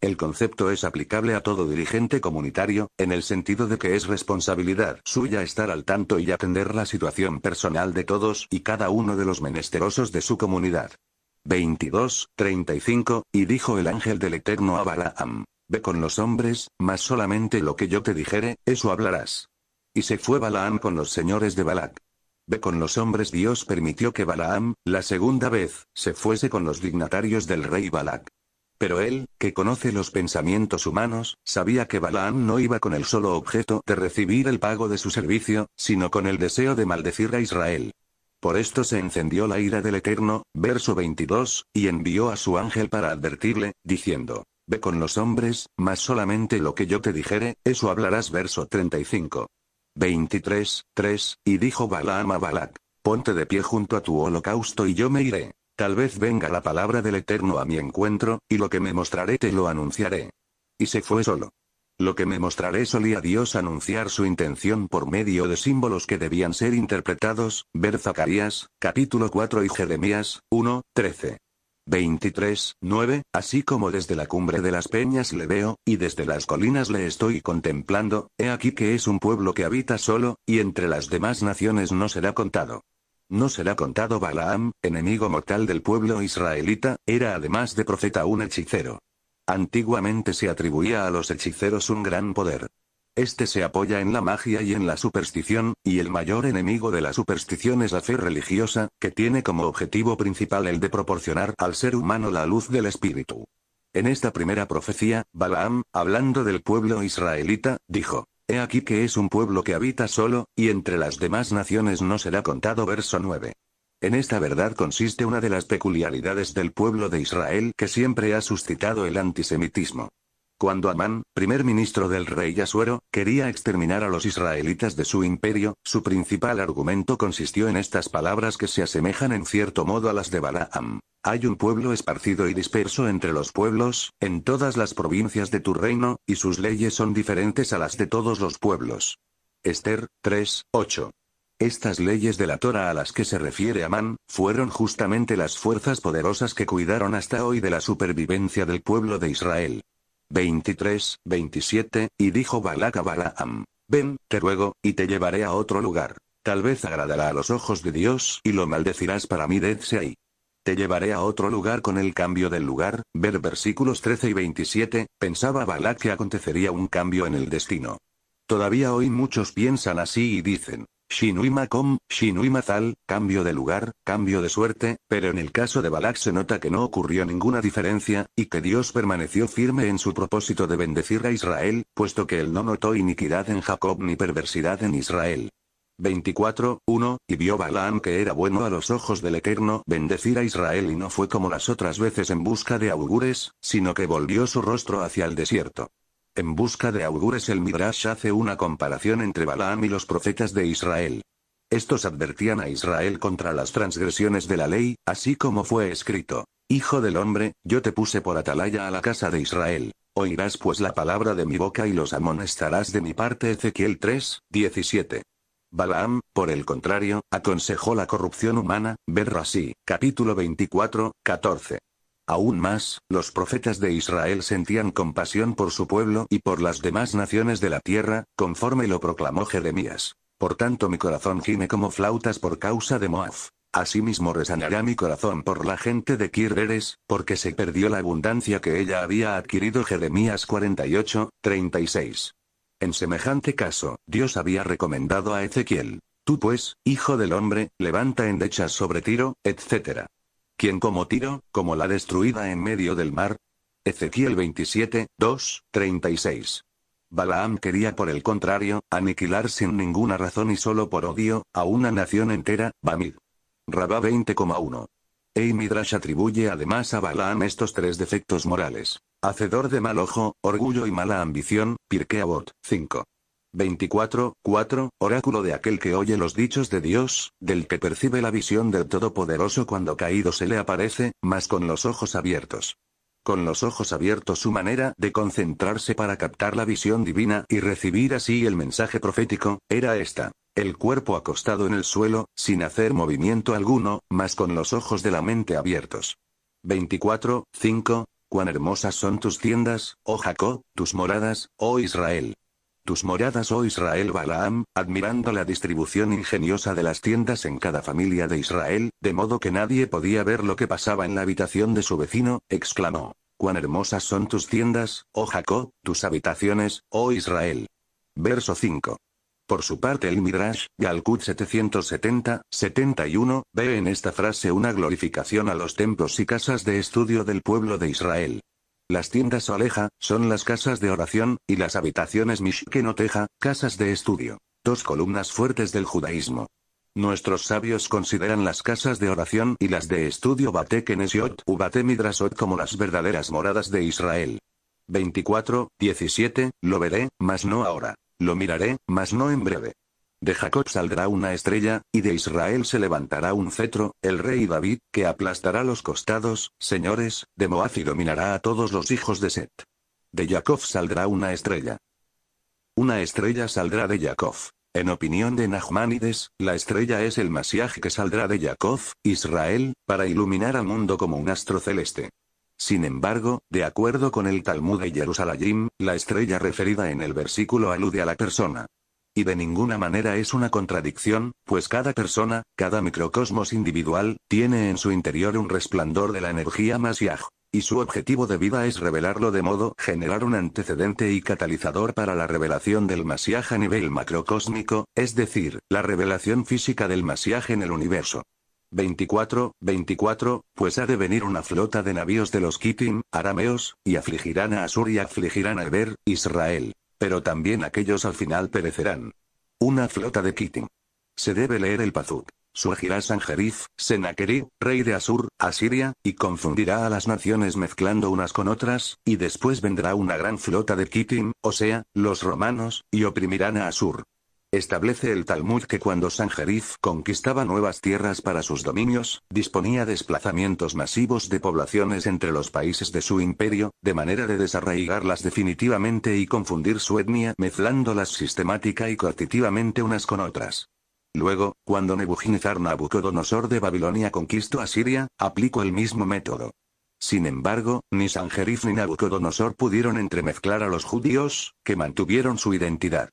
El concepto es aplicable a todo dirigente comunitario, en el sentido de que es responsabilidad suya estar al tanto y atender la situación personal de todos y cada uno de los menesterosos de su comunidad. 22, 35, y dijo el ángel del Eterno a Balaam, Ve con los hombres, mas solamente lo que yo te dijere, eso hablarás. Y se fue Balaam con los señores de Balac. Ve con los hombres Dios permitió que Balaam, la segunda vez, se fuese con los dignatarios del rey Balac. Pero él, que conoce los pensamientos humanos, sabía que Balaam no iba con el solo objeto de recibir el pago de su servicio, sino con el deseo de maldecir a Israel. Por esto se encendió la ira del Eterno, verso 22, y envió a su ángel para advertirle, diciendo, Ve con los hombres, mas solamente lo que yo te dijere, eso hablarás verso 35. 23, 3, y dijo Balaam a Balak, Ponte de pie junto a tu holocausto y yo me iré. Tal vez venga la palabra del Eterno a mi encuentro, y lo que me mostraré te lo anunciaré. Y se fue solo. Lo que me mostraré solía Dios anunciar su intención por medio de símbolos que debían ser interpretados, ver Zacarías, capítulo 4 y Jeremías, 1, 13. 23, 9, así como desde la cumbre de las peñas le veo, y desde las colinas le estoy contemplando, he aquí que es un pueblo que habita solo, y entre las demás naciones no será contado. No será contado Balaam, enemigo mortal del pueblo israelita, era además de profeta un hechicero. Antiguamente se atribuía a los hechiceros un gran poder. Este se apoya en la magia y en la superstición, y el mayor enemigo de la superstición es la fe religiosa, que tiene como objetivo principal el de proporcionar al ser humano la luz del espíritu. En esta primera profecía, Balaam, hablando del pueblo israelita, dijo, He aquí que es un pueblo que habita solo, y entre las demás naciones no será contado verso 9. En esta verdad consiste una de las peculiaridades del pueblo de Israel que siempre ha suscitado el antisemitismo. Cuando Amán, primer ministro del rey Asuero, quería exterminar a los israelitas de su imperio, su principal argumento consistió en estas palabras que se asemejan en cierto modo a las de Balaam. Hay un pueblo esparcido y disperso entre los pueblos, en todas las provincias de tu reino, y sus leyes son diferentes a las de todos los pueblos. Esther, 3, 8. Estas leyes de la Torah a las que se refiere Amán, fueron justamente las fuerzas poderosas que cuidaron hasta hoy de la supervivencia del pueblo de Israel. 23, 27, y dijo Balak a Balaam, ven, te ruego, y te llevaré a otro lugar. Tal vez agradará a los ojos de Dios, y lo maldecirás para mí desde ahí. Te llevaré a otro lugar con el cambio del lugar, ver versículos 13 y 27, pensaba Balak que acontecería un cambio en el destino. Todavía hoy muchos piensan así y dicen, shinui Shinu y Mazal, cambio de lugar, cambio de suerte, pero en el caso de Balak se nota que no ocurrió ninguna diferencia, y que Dios permaneció firme en su propósito de bendecir a Israel, puesto que él no notó iniquidad en Jacob ni perversidad en Israel. 24, y vio Balaam que era bueno a los ojos del Eterno bendecir a Israel y no fue como las otras veces en busca de augures, sino que volvió su rostro hacia el desierto. En busca de augures el Midrash hace una comparación entre Balaam y los profetas de Israel. Estos advertían a Israel contra las transgresiones de la ley, así como fue escrito. Hijo del hombre, yo te puse por atalaya a la casa de Israel. Oirás pues la palabra de mi boca y los amonestarás de mi parte. Ezequiel 3, 17. Balaam, por el contrario, aconsejó la corrupción humana, ver así, capítulo 24, 14. Aún más, los profetas de Israel sentían compasión por su pueblo y por las demás naciones de la tierra, conforme lo proclamó Jeremías. Por tanto mi corazón gime como flautas por causa de Moab. Asimismo resanará mi corazón por la gente de Kirberes, porque se perdió la abundancia que ella había adquirido. Jeremías 48, 36. En semejante caso, Dios había recomendado a Ezequiel. Tú pues, hijo del hombre, levanta en endechas sobre Tiro, etc quien como Tiro, como la destruida en medio del mar. Ezequiel 27, 2, 36. Balaam quería por el contrario, aniquilar sin ninguna razón y solo por odio, a una nación entera, Bamid. Rabá 20,1. Midrash atribuye además a Balaam estos tres defectos morales. Hacedor de mal ojo, orgullo y mala ambición, Pirkeabot, 5. 24, oráculo de aquel que oye los dichos de Dios, del que percibe la visión del Todopoderoso cuando caído se le aparece, mas con los ojos abiertos. Con los ojos abiertos su manera de concentrarse para captar la visión divina y recibir así el mensaje profético, era esta. El cuerpo acostado en el suelo, sin hacer movimiento alguno, mas con los ojos de la mente abiertos. 24, 5, Cuán hermosas son tus tiendas, oh Jacob, tus moradas, oh Israel tus moradas oh Israel Balaam, admirando la distribución ingeniosa de las tiendas en cada familia de Israel, de modo que nadie podía ver lo que pasaba en la habitación de su vecino, exclamó. Cuán hermosas son tus tiendas, oh Jacob, tus habitaciones, oh Israel. Verso 5. Por su parte el Midrash, Galkut 770, 71, ve en esta frase una glorificación a los templos y casas de estudio del pueblo de Israel. Las tiendas Aleja, son las casas de oración, y las habitaciones teja casas de estudio. Dos columnas fuertes del judaísmo. Nuestros sabios consideran las casas de oración y las de estudio Bate u Bate como las verdaderas moradas de Israel. 24, 17, lo veré, mas no ahora. Lo miraré, mas no en breve. De Jacob saldrá una estrella, y de Israel se levantará un cetro, el rey David, que aplastará los costados, señores, de Moab y dominará a todos los hijos de Set. De Jacob saldrá una estrella. Una estrella saldrá de Jacob. En opinión de Nachmanides, la estrella es el Masiaj que saldrá de Jacob, Israel, para iluminar al mundo como un astro celeste. Sin embargo, de acuerdo con el Talmud de Jerusalén, la estrella referida en el versículo alude a la persona. Y de ninguna manera es una contradicción, pues cada persona, cada microcosmos individual, tiene en su interior un resplandor de la energía masia, Y su objetivo de vida es revelarlo de modo generar un antecedente y catalizador para la revelación del masia a nivel macrocósmico, es decir, la revelación física del Masiaj en el universo. 24, 24, pues ha de venir una flota de navíos de los Kitim, arameos, y afligirán a Asur y afligirán a Eber, Israel. Pero también aquellos al final perecerán. Una flota de Kittim Se debe leer el Pazuk. Surgirá Sanjerif, Senaquerí, rey de Asur, Asiria, y confundirá a las naciones mezclando unas con otras, y después vendrá una gran flota de Kitim, o sea, los romanos, y oprimirán a Asur. Establece el Talmud que cuando Sanjerif conquistaba nuevas tierras para sus dominios, disponía desplazamientos masivos de poblaciones entre los países de su imperio, de manera de desarraigarlas definitivamente y confundir su etnia mezclándolas sistemática y coercitivamente unas con otras. Luego, cuando Nebuchadnezzar Nabucodonosor de Babilonia conquistó a Siria, aplicó el mismo método. Sin embargo, ni Sanjerif ni Nabucodonosor pudieron entremezclar a los judíos, que mantuvieron su identidad.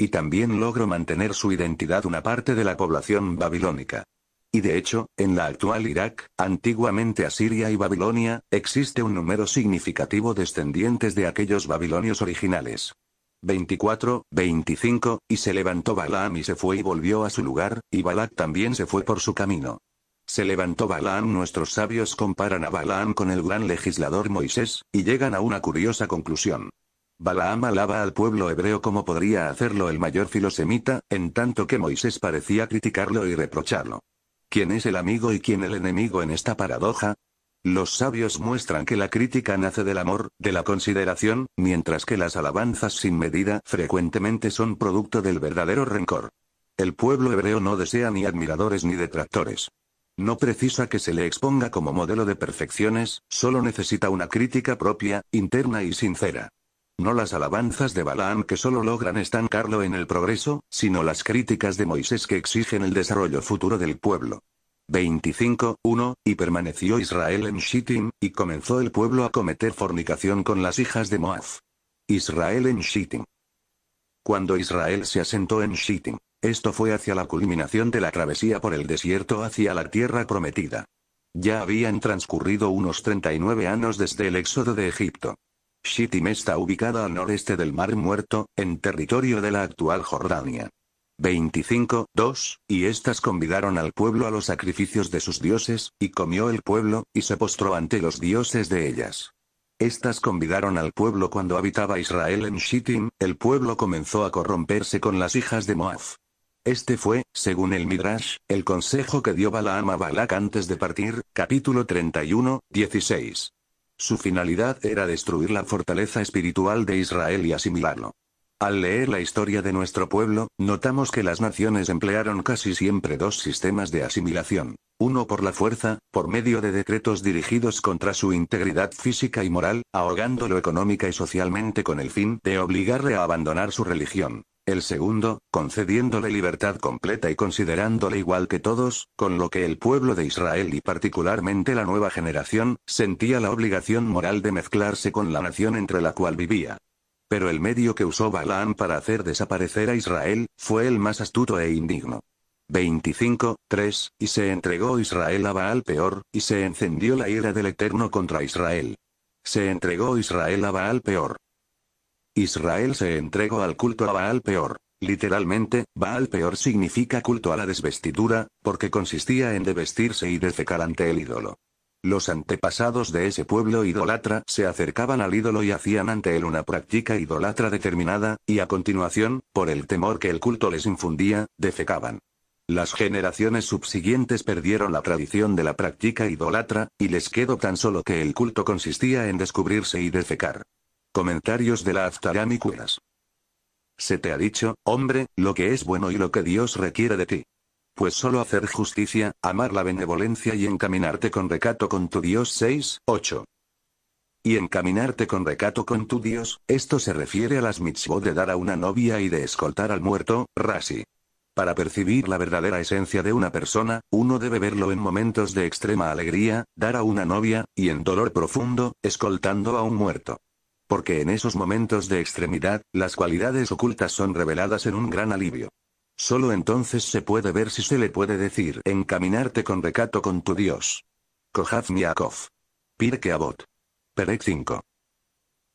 Y también logró mantener su identidad una parte de la población babilónica. Y de hecho, en la actual Irak, antiguamente Asiria y Babilonia, existe un número significativo descendientes de aquellos babilonios originales. 24, 25, y se levantó Balaam y se fue y volvió a su lugar, y Balak también se fue por su camino. Se levantó Balaam nuestros sabios comparan a Balaam con el gran legislador Moisés, y llegan a una curiosa conclusión. Balaam alaba al pueblo hebreo como podría hacerlo el mayor filosemita, en tanto que Moisés parecía criticarlo y reprocharlo. ¿Quién es el amigo y quién el enemigo en esta paradoja? Los sabios muestran que la crítica nace del amor, de la consideración, mientras que las alabanzas sin medida frecuentemente son producto del verdadero rencor. El pueblo hebreo no desea ni admiradores ni detractores. No precisa que se le exponga como modelo de perfecciones, solo necesita una crítica propia, interna y sincera. No las alabanzas de Balaam que solo logran estancarlo en el progreso, sino las críticas de Moisés que exigen el desarrollo futuro del pueblo. 25.1. Y permaneció Israel en Shittim, y comenzó el pueblo a cometer fornicación con las hijas de Moab. Israel en Shittim. Cuando Israel se asentó en Shittim, esto fue hacia la culminación de la travesía por el desierto hacia la tierra prometida. Ya habían transcurrido unos 39 años desde el éxodo de Egipto. Shittim está ubicada al noreste del Mar Muerto, en territorio de la actual Jordania. 25.2 y éstas convidaron al pueblo a los sacrificios de sus dioses, y comió el pueblo, y se postró ante los dioses de ellas. Estas convidaron al pueblo cuando habitaba Israel en Shittim, el pueblo comenzó a corromperse con las hijas de Moab. Este fue, según el Midrash, el consejo que dio Balaam a Balak antes de partir, capítulo 31, 16. Su finalidad era destruir la fortaleza espiritual de Israel y asimilarlo. Al leer la historia de nuestro pueblo, notamos que las naciones emplearon casi siempre dos sistemas de asimilación. Uno por la fuerza, por medio de decretos dirigidos contra su integridad física y moral, ahogándolo económica y socialmente con el fin de obligarle a abandonar su religión. El segundo, concediéndole libertad completa y considerándole igual que todos, con lo que el pueblo de Israel y particularmente la nueva generación, sentía la obligación moral de mezclarse con la nación entre la cual vivía. Pero el medio que usó Balaam para hacer desaparecer a Israel, fue el más astuto e indigno. 25, 3, Y se entregó Israel a Baal peor, y se encendió la ira del Eterno contra Israel. Se entregó Israel a Baal peor. Israel se entregó al culto a Baal Peor. Literalmente, Baal Peor significa culto a la desvestidura, porque consistía en desvestirse y defecar ante el ídolo. Los antepasados de ese pueblo idolatra se acercaban al ídolo y hacían ante él una práctica idolatra determinada, y a continuación, por el temor que el culto les infundía, defecaban. Las generaciones subsiguientes perdieron la tradición de la práctica idolatra, y les quedó tan solo que el culto consistía en descubrirse y defecar. Comentarios de la y Se te ha dicho, hombre, lo que es bueno y lo que Dios requiere de ti. Pues solo hacer justicia, amar la benevolencia y encaminarte con recato con tu Dios 6, 8. Y encaminarte con recato con tu Dios, esto se refiere a las mitzvot de dar a una novia y de escoltar al muerto, Rasi. Para percibir la verdadera esencia de una persona, uno debe verlo en momentos de extrema alegría, dar a una novia, y en dolor profundo, escoltando a un muerto porque en esos momentos de extremidad, las cualidades ocultas son reveladas en un gran alivio. Solo entonces se puede ver si se le puede decir encaminarte con recato con tu Dios. Kohaz Miakov. Pirke Abot. Perek 5.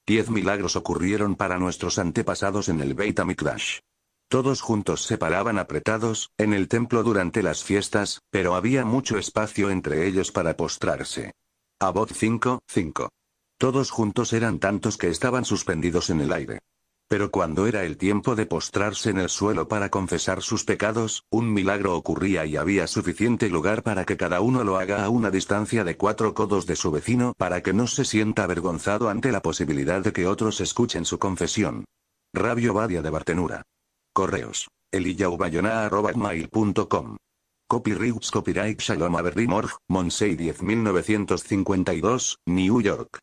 Diez milagros ocurrieron para nuestros antepasados en el Beit HaMikdash. Todos juntos se paraban apretados, en el templo durante las fiestas, pero había mucho espacio entre ellos para postrarse. Abot 5, 5. Todos juntos eran tantos que estaban suspendidos en el aire. Pero cuando era el tiempo de postrarse en el suelo para confesar sus pecados, un milagro ocurría y había suficiente lugar para que cada uno lo haga a una distancia de cuatro codos de su vecino para que no se sienta avergonzado ante la posibilidad de que otros escuchen su confesión. Rabio Badia de Bartenura. Correos. elillaubayona.com Copyright Shalom Aberdeen Org, Monsei 10952, New York.